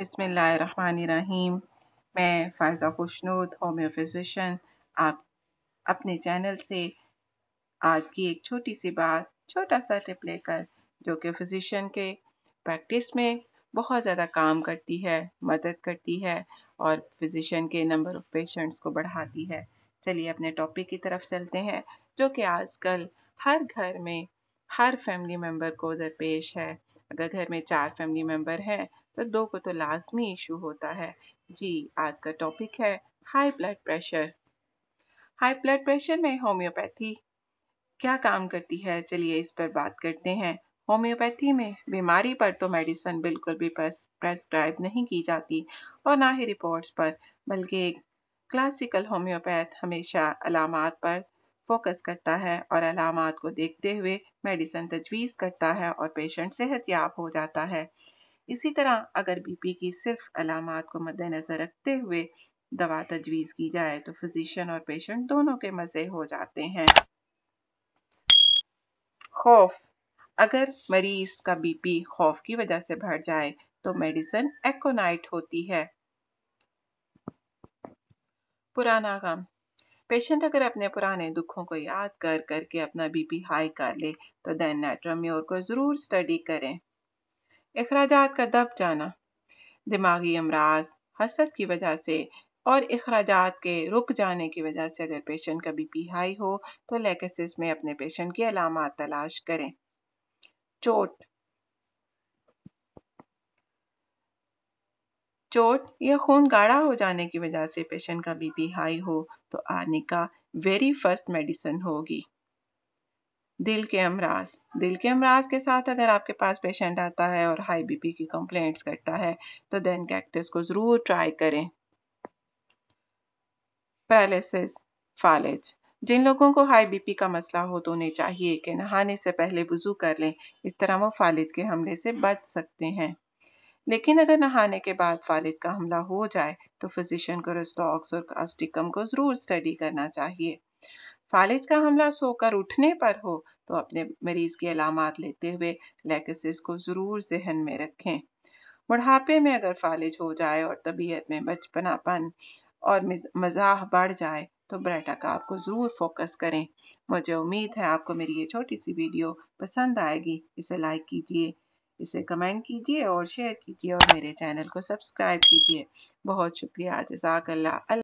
बसमीम मैं Faiza खुशनूद homeo physician आप अपने चैनल से आज की एक छोटी सी बात छोटा सा टिप लेकर जो कि फिजिशन के प्रैक्टिस में बहुत ज़्यादा काम करती है मदद करती है और फिजिशन के नंबर ऑफ़ पेशेंट्स को बढ़ाती है चलिए अपने टॉपिक की तरफ चलते हैं जो कि आजकल हर घर में हर फैमिली मेंबर को दरपेश है अगर घर में चार फैमिली मेंबर हैं तो दो को तो लाजमी इशू होता है जी आज का टॉपिक है high blood pressure high blood pressure में होम्योपैथी क्या काम करती है चलिए इस पर बात करते हैं होम्योपैथी में बीमारी पर तो मेडिसिन बिल्कुल भी प्रेस्क्राइब नहीं की जाती और ना ही रिपोर्ट्स पर बल्कि एक क्लासिकल होम्योपैथ हमेशा अलामत पर फोकस करता है और अलामत को देखते हुए मेडिसिन तजवीज़ करता है और पेशेंट सेहतियाब हो जाता है इसी तरह अगर बीपी की सिर्फ अलामत को मद्देनज़र रखते हुए दवा तजवीज़ की जाए तो फिजिशन और पेशेंट दोनों के मज़े हो जाते हैं खौफ अगर मरीज का बीपी खौफ की वजह से बढ़ जाए तो मेडिसिन एकोनाइट होती है पुराना काम पेशेंट अगर अपने पुराने दुखों को याद कर करके अपना बीपी हाई कर ले तो दैन नाइट्राम्योर को ज़रूर स्टडी करें अखराज का दब जाना दिमागी अमराज हसद की वजह से और अखराज के रुक जाने की वजह से अगर पेशेंट का बीपी हाई हो तो लेकेसिस में अपने पेशेंट की अलामत तलाश करें चोट चोट या खून गाढ़ा हो जाने की वजह से पेशेंट का बीपी हाई हो तो आर्निका वेरी फर्स्ट मेडिसिन होगी दिल के अमराज दिल के अमराज के साथ अगर आपके पास पेशेंट आता है और हाई बीपी की कंप्लेंट्स करता है तो देन कैक्टस को ज़रूर ट्राई करें पैरालिसिस फालिज जिन लोगों को हाई बीपी का मसला हो तो उन्हें चाहिए कि नहाने से पहले वजू कर लें इस तरह वो फालिज के हमले से बच सकते हैं लेकिन अगर नहाने के बाद वालिद का हमला हो जाए तो फिजिशियन को रिस्टॉक्स और कास्टिकम को ज़रूर स्टडी करना चाहिए फालिज का हमला सोकर उठने पर हो तो अपने मरीज की अलामत लेते हुए लेकसिस को ज़रूर जहन में रखें बुढ़ापे में अगर फालिज हो जाए और तबीयत में बचपनापन और मजाह बढ़ जाए तो ब्रेटा का आपको ज़रूर फोकस करें मुझे उम्मीद है आपको मेरी ये छोटी सी वीडियो पसंद आएगी इसे लाइक कीजिए इसे कमेंट कीजिए और शेयर कीजिए और मेरे चैनल को सब्सक्राइब कीजिए बहुत शुक्रिया जजाकल्ला